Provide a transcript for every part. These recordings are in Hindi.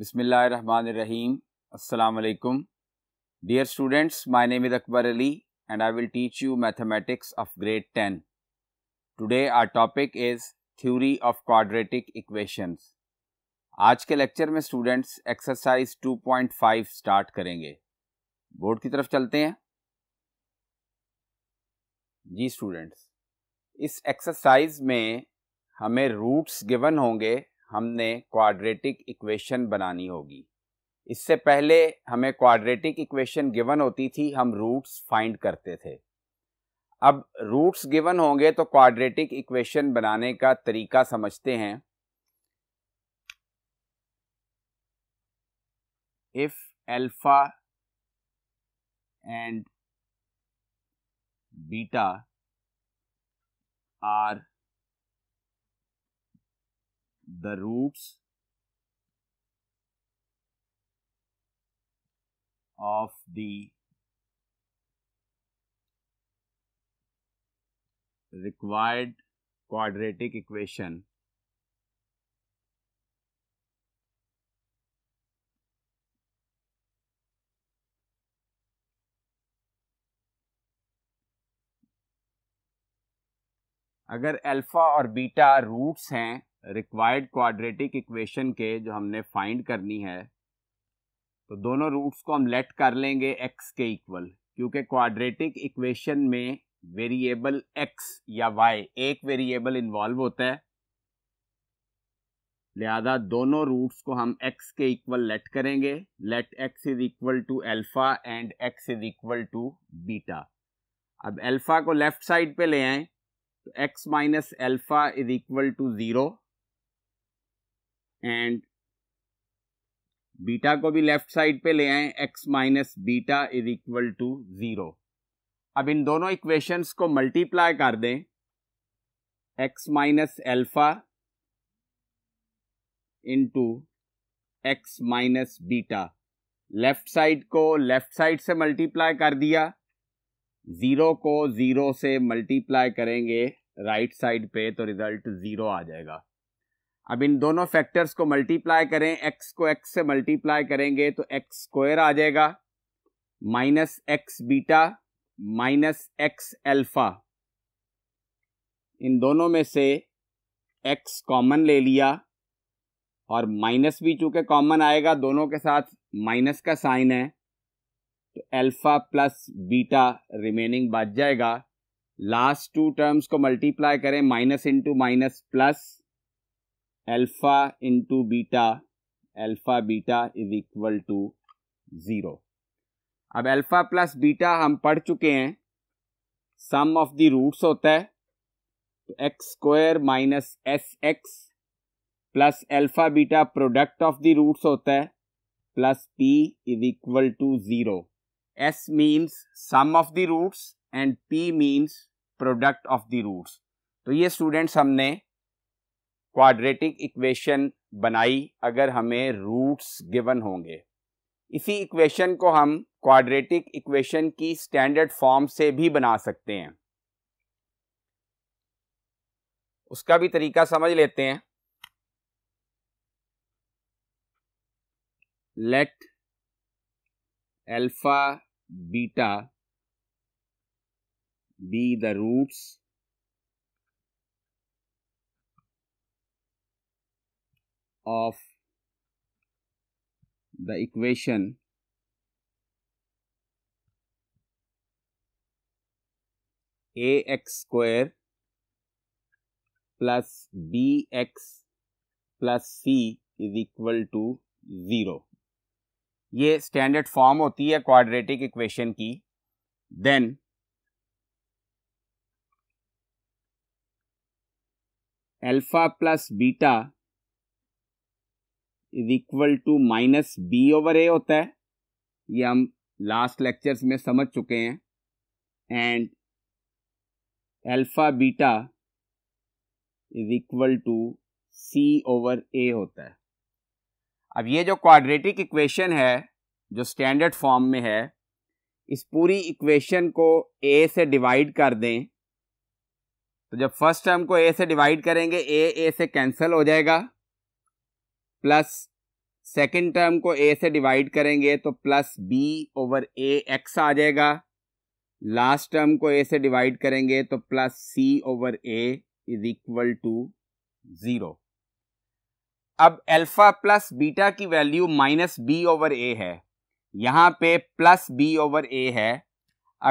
बसमिल्ल रन रहीम dear students my name is Akbar Ali and I will teach you mathematics of grade ten today our topic is theory of quadratic equations आज के लेक्चर में students exercise two point five start करेंगे बोर्ड की तरफ चलते हैं जी स्टूडेंट्स इस एक्सरसाइज में हमें रूट्स गिवन होंगे हमने क्वाड्रेटिक इक्वेशन बनानी होगी इससे पहले हमें क्वाड्रेटिक इक्वेशन गिवन होती थी हम रूट्स फाइंड करते थे अब रूट्स गिवन होंगे तो क्वाड्रेटिक इक्वेशन बनाने का तरीका समझते हैं if alpha and beta are the roots of the required quadratic equation अगर अल्फा और बीटा रूट्स हैं रिक्वायर्ड क्वाड्रेटिक इक्वेशन के जो हमने फाइंड करनी है तो दोनों रूट्स को हम लेट कर लेंगे एक्स के इक्वल क्योंकि क्वाड्रेटिक इक्वेशन में वेरिएबल एक्स या वाई एक वेरिएबल इन्वॉल्व होता है लिहाजा दोनों रूट्स को हम एक्स के इक्वल लेट करेंगे let x is equal to alpha and x is equal to beta अब एल्फा को लेफ्ट साइड पे ले आए तो x minus alpha is equal to zero and beta को भी लेफ्ट साइड पे ले आए x minus beta is equal to zero अब इन दोनों इक्वेशंस को मल्टीप्लाई कर दें x minus alpha into x minus beta left side को लेफ्ट साइड से मल्टीप्लाई कर दिया ज़ीरो को ज़ीरो से मल्टीप्लाई करेंगे राइट right साइड पे तो रिज़ल्ट ज़ीरो आ जाएगा अब इन दोनों फैक्टर्स को मल्टीप्लाई करें एक्स को एक्स से मल्टीप्लाई करेंगे तो एक्स स्क्वायर आ जाएगा minus x beta minus x alpha इन दोनों में से एक्स कॉमन ले लिया और माइनस भी चूँकि कॉमन आएगा दोनों के साथ माइनस का साइन है तो एल्फा प्लस बीटा रिमेनिंग बच जाएगा लास्ट टू टर्म्स को मल्टीप्लाई करें minus into minus plus alpha into beta alpha beta is equal to zero अब अल्फ़ा प्लस बीटा हम पढ़ चुके हैं सम ऑफ द रूट्स होता है तो x square minus S x plus alpha beta product of the roots होता है plus P is equal to zero s means sum of the roots and p means product of the roots तो ये स्टूडेंट्स हमने क्वाड्रेटिक इक्वेशन बनाई अगर हमें रूट्स गिवन होंगे इसी इक्वेशन को हम क्वाड्रेटिक इक्वेशन की स्टैंडर्ड फॉर्म से भी बना सकते हैं उसका भी तरीका समझ लेते हैं let alpha beta be the roots of the equation a x square plus b x plus c is equal to zero ये स्टैंडर्ड फॉर्म होती है क्वाड्रेटिक इक्वेशन की then alpha plus beta is equal to minus b over a होता है ये हम लास्ट लेक्चर्स में समझ चुके हैं and alpha beta is equal to c over a होता है अब ये जो क्वाड्रेटिक इक्वेशन है जो स्टैंडर्ड फॉर्म में है इस पूरी इक्वेशन को ए से डिवाइड कर दें तो जब फर्स्ट टर्म को ए से डिवाइड करेंगे ए ए से कैंसिल हो जाएगा प्लस सेकेंड टर्म को ए से डिवाइड करेंगे तो plus b over a x आ जाएगा लास्ट टर्म को ए से डिवाइड करेंगे तो plus c over a is equal to zero अब अल्फ़ा प्लस बीटा की value minus b over a है यहाँ पे प्लस बी ओवर ए है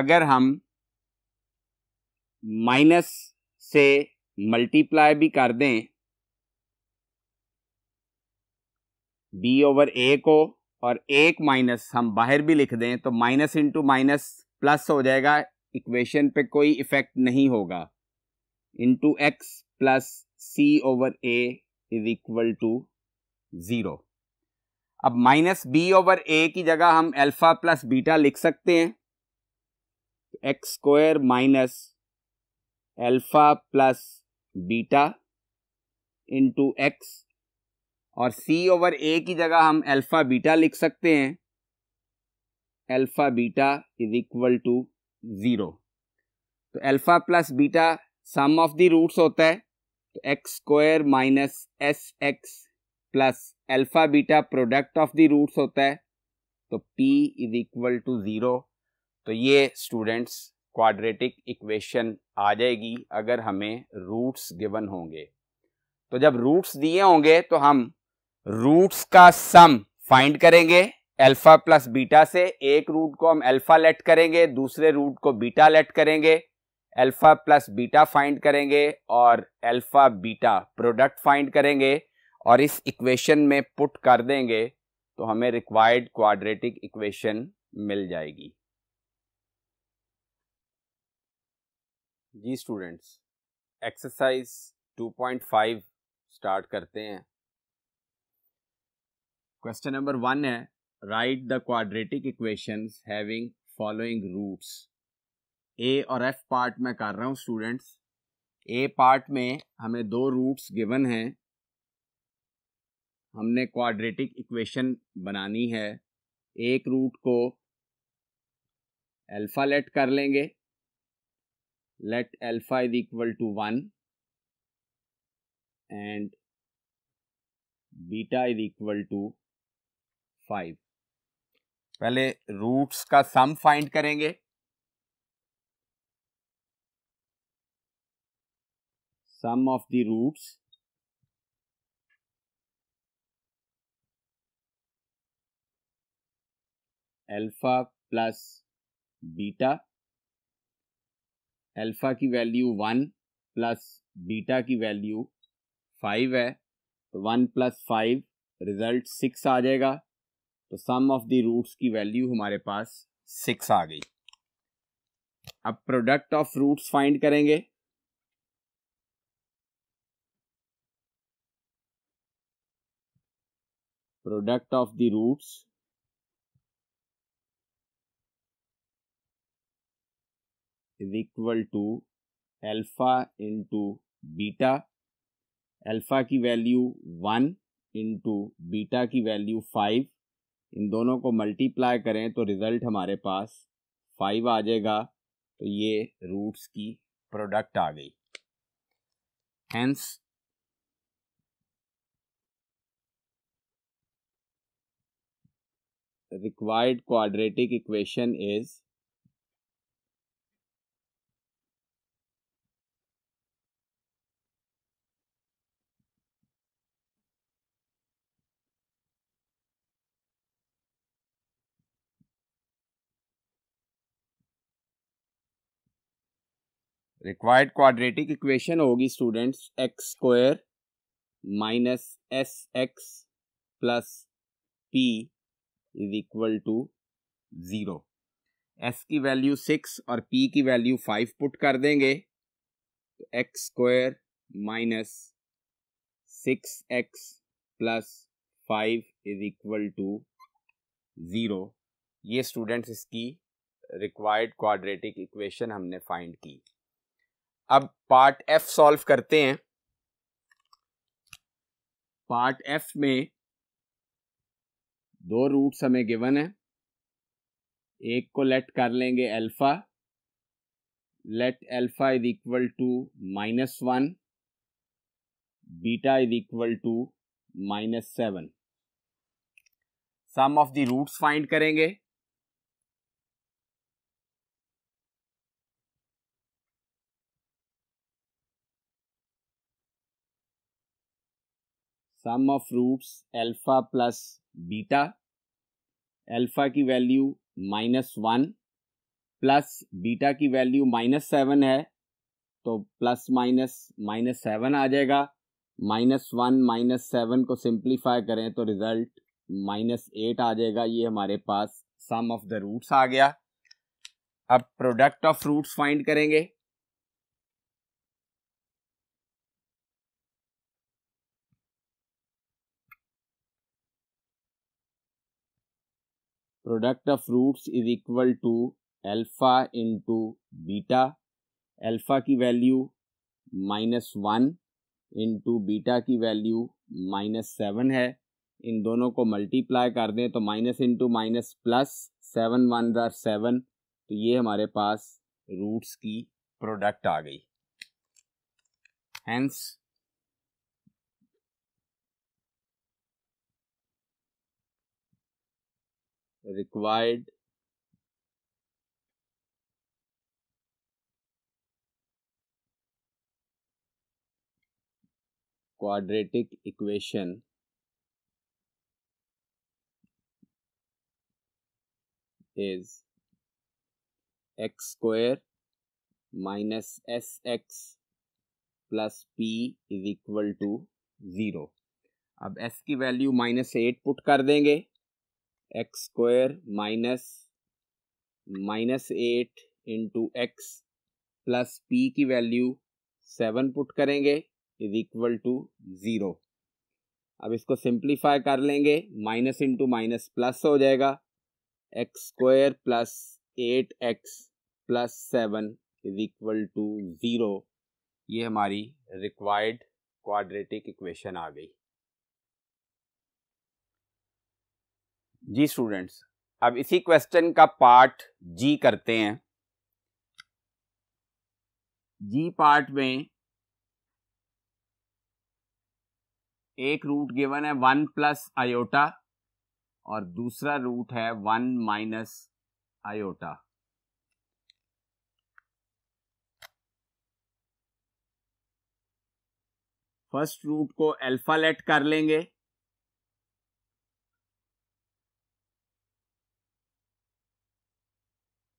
अगर हम माइनस से मल्टीप्लाई भी कर दें बी ओवर ए को और एक माइनस हम बाहर भी लिख दें तो माइनस इंटू माइनस प्लस हो जाएगा इक्वेशन पे कोई इफेक्ट नहीं होगा into x plus c over a is equal to zero अब माइनस बी ओवर ए की जगह हम अल्फ़ा प्लस बीटा लिख सकते हैं x square minus alpha plus beta into x और सी ओवर ए की जगह हम अल्फ़ा बीटा लिख सकते हैं alpha beta is equal to zero तो alpha plus beta sum of the roots होता है तो x square minus S x plus alpha beta product of the roots होता है तो p is equal to zero तो ये स्टूडेंट्स क्वाड्रेटिक इक्वेशन आ जाएगी अगर हमें रूट्स गिवन होंगे तो जब रूट्स दिए होंगे तो हम रूट्स का सम फाइंड करेंगे अल्फा प्लस बीटा से एक रूट को हम अल्फा लेट करेंगे दूसरे रूट को बीटा लेट करेंगे अल्फा प्लस बीटा फाइंड करेंगे और अल्फा बीटा प्रोडक्ट फाइंड करेंगे और इस इक्वेशन में पुट कर देंगे तो हमें रिक्वायर्ड क्वाड्रेटिक इक्वेशन मिल जाएगी जी स्टूडेंट्स एक्सरसाइज 2.5 स्टार्ट करते हैं क्वेश्चन नंबर वन है write the quadratic equations having following roots a और एफ पार्ट में कर रहा हूँ स्टूडेंट्स ए पार्ट में हमें दो रूट्स गिवन हैं हमने क्वाड्रेटिक इक्वेशन बनानी है एक रूट को अल्फा लेट कर लेंगे let alpha is equal to one and beta is equal to five पहले रूट्स का सम फाइंड करेंगे sum of the roots alpha plus beta alpha की वैल्यू वन प्लस बीटा की वैल्यू फाइव है तो one plus five result six आ जाएगा तो सम ऑफ द रूट्स की वैल्यू हमारे पास सिक्स आ गई अब प्रोडक्ट ऑफ रूट्स फाइंड करेंगे product of the roots is equal to alpha into beta alpha की वैल्यू वन इंटू बीटा की वैल्यू फाइव इन दोनों को मल्टीप्लाई करें तो रिज़ल्ट हमारे पास फाइव आ जाएगा तो ये रूट्स की प्रोडक्ट आ गई hence required quadratic equation is required quadratic equation होगी students x square minus S x plus P is equal to zero s की वैल्यू सिक्स और पी की वैल्यू फाइव पुट कर देंगे तो x square minus six x plus five is equal to zero ये स्टूडेंट्स इसकी रिक्वायर्ड क्वाड्रेटिक इक्वेशन हमने फाइंड की अब पार्ट एफ सॉल्व करते हैं पार्ट एफ में दो रूट्स हमें गिवन है एक को लेट कर लेंगे alpha let alpha is equal to minus one beta is equal to minus seven sum of the roots find करेंगे sum of roots alpha plus beta alpha की value minus one plus beta की वैल्यू माइनस सेवन है तो प्लस माइनस माइनस सेवन आ जाएगा माइनस वन माइनस सेवन को सिंप्लीफाई करें तो रिज़ल्ट माइनस एट आ जाएगा ये हमारे पास सम ऑफ द रूट्स आ गया अब प्रोडक्ट ऑफ रूट्स फाइंड करेंगे product of roots is equal to alpha into beta alpha की value minus one into beta की वैल्यू माइनस सेवन है इन दोनों को मल्टीप्लाई कर दें तो minus into minus plus seven one दर सेवन तो ये हमारे पास रूट्स की प्रोडक्ट आ गई hence required quadratic equation is x square minus sx plus p is equal to zero अब s की वैल्यू माइनस एट पुट कर देंगे x square minus minus eight into x plus p की वैल्यू सेवन पुट करेंगे इज इक्वल टू ज़ीरो अब इसको सिंप्लीफाई कर लेंगे माइनस इंटू माइनस प्लस हो जाएगा x square plus eight x plus seven is equal to zero ये हमारी रिक्वायर्ड क्वाड्रेटिक इक्वेशन आ गई जी स्टूडेंट्स अब इसी क्वेश्चन का पार्ट जी करते हैं जी पार्ट में एक रूट गिवन है वन प्लस आयोटा और दूसरा रूट है one minus iota first root को अल्फा लेट कर लेंगे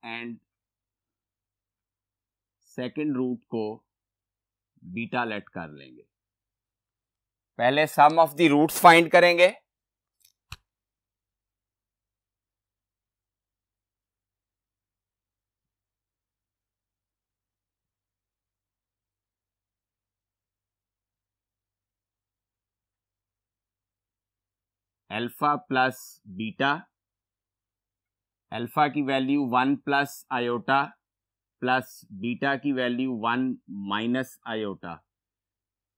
एंड सेकेंड रूट को बीटा लेट कर लेंगे पहले sum of the roots find करेंगे अल्फा प्लस बीटा अल्फा की value one plus iota plus beta की value one minus iota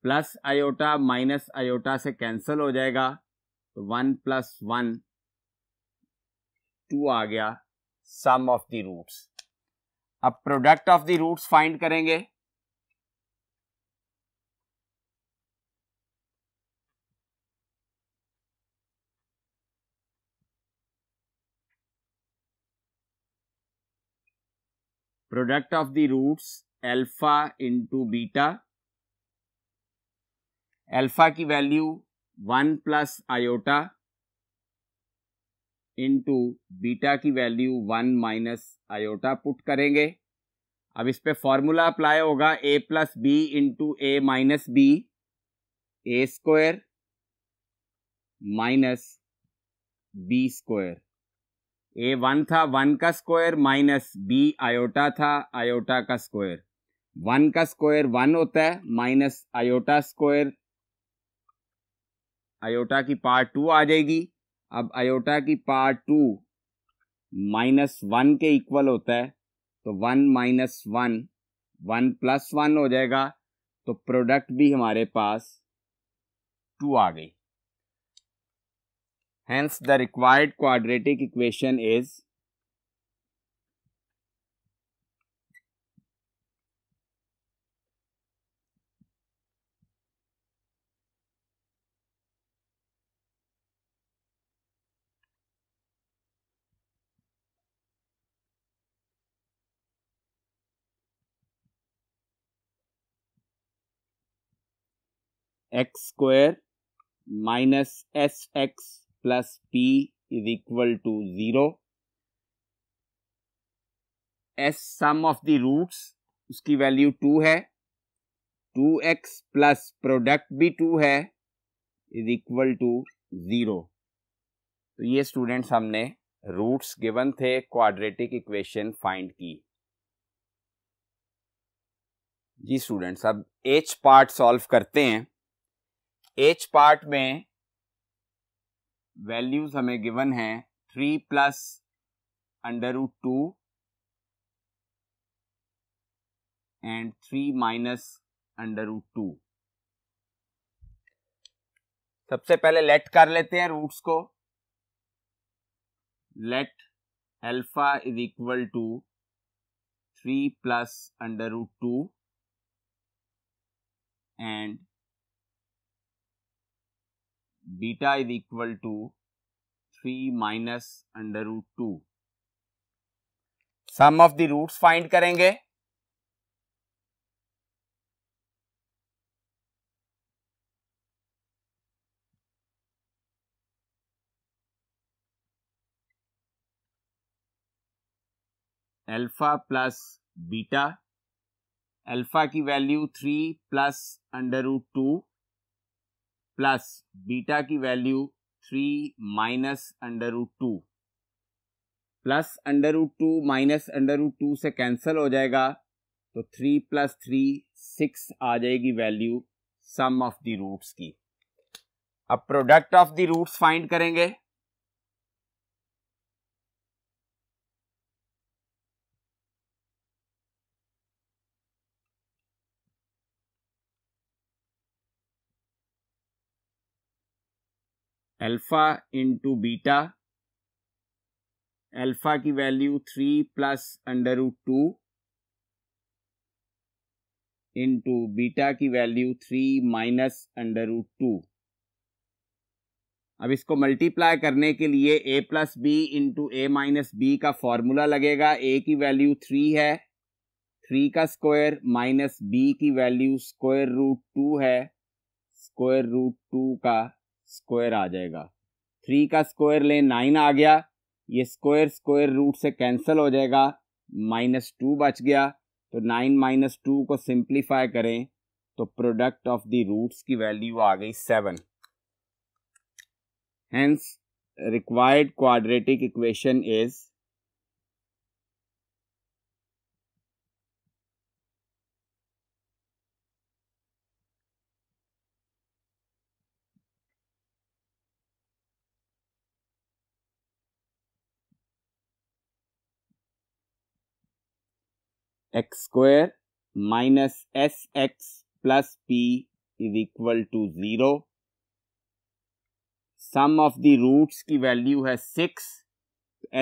plus iota minus iota से कैंसिल हो जाएगा तो वन प्लस वन टू आ गया सम ऑफ द रूट्स अब product of the roots find करेंगे product of the roots alpha into beta. Alpha की value 1 plus iota into beta की value one minus iota put करेंगे अब इस पर फॉर्मूला अप्लाई होगा A plus B into A minus B A square minus B square A one था वन का स्क्वायर माइनस बी आयोटा था आयोटा का स्क्वायर वन का स्क्वायर वन होता है माइनस आयोटा स्क्वायर आयोटा की पार्ट टू आ जाएगी अब आयोटा की पार्ट टू माइनस वन के इक्वल होता है तो one minus one one plus one हो जाएगा तो प्रोडक्ट भी हमारे पास टू आ गई Hence, the required quadratic equation is x square minus sx plus P is equal to zero S sum of the roots उसकी वैल्यू टू है टू एक्स प्लस प्रोडक्ट भी टू है इज इक्वल टू ज़ीरो तो ये स्टूडेंट्स हमने रूट्स गिवन थे क्वाड्रेटिक इक्वेशन फाइंड की जी स्टूडेंट्स अब एच पार्ट सॉल्व करते हैं एच पार्ट में वैल्यूज हमें गिवन है three plus under root two and three minus under root two सबसे पहले लेट कर लेते हैं रूट्स को let alpha is equal to three plus under root two and beta is equal to 3 minus under root 2. Sum of the roots find करेंगे अल्फा प्लस बीटा अल्फा की value three plus under root two plus beta की value three minus under root two plus under root two minus under root two से कैंसिल हो जाएगा तो थ्री प्लस थ्री सिक्स आ जाएगी value sum of the roots की अब product of the roots find करेंगे अल्फ़ा इंटू बीटा अल्फ़ा की value three plus under root two into beta की value three minus under root two अब इसको मल्टीप्लाई करने के लिए A plus B into A minus B का फॉर्मूला लगेगा ए की वैल्यू थ्री है थ्री का स्क्वायर माइनस बी की वैल्यू स्क्वायर रूट टू है स्क्वायर रूट टू का स्क्वायर आ जाएगा थ्री का स्क्वायर लें नाइन आ गया ये स्क्वायर स्क्वायर रूट से कैंसिल हो जाएगा माइनस टू बच गया तो नाइन माइनस टू को सिंप्लीफाई करें तो प्रोडक्ट ऑफ द रूट्स की वैल्यू आ गई seven hence required quadratic equation is X square minus S x plus P is equal to zero sum of the roots की वैल्यू है सिक्स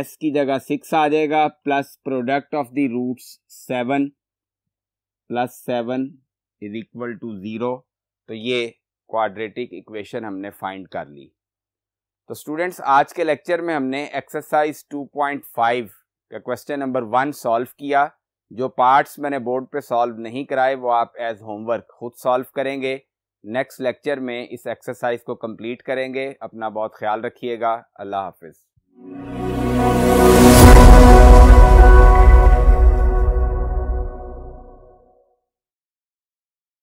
एस की जगह सिक्स आ जाएगा plus product of the roots seven plus seven is equal to zero तो ये क्वाड्रेटिक इक्वेशन हमने फाइंड कर ली तो स्टूडेंट्स आज के लेक्चर में हमने एक्सरसाइज 2.5 का क्वेश्चन नंबर वन सॉल्व किया जो पार्ट्स मैंने बोर्ड पे सॉल्व नहीं कराए वो आप एज होमवर्क खुद सॉल्व करेंगे नेक्स्ट लेक्चर में इस एक्सरसाइज को कंप्लीट करेंगे अपना बहुत ख्याल रखिएगा अल्लाह हाफिज़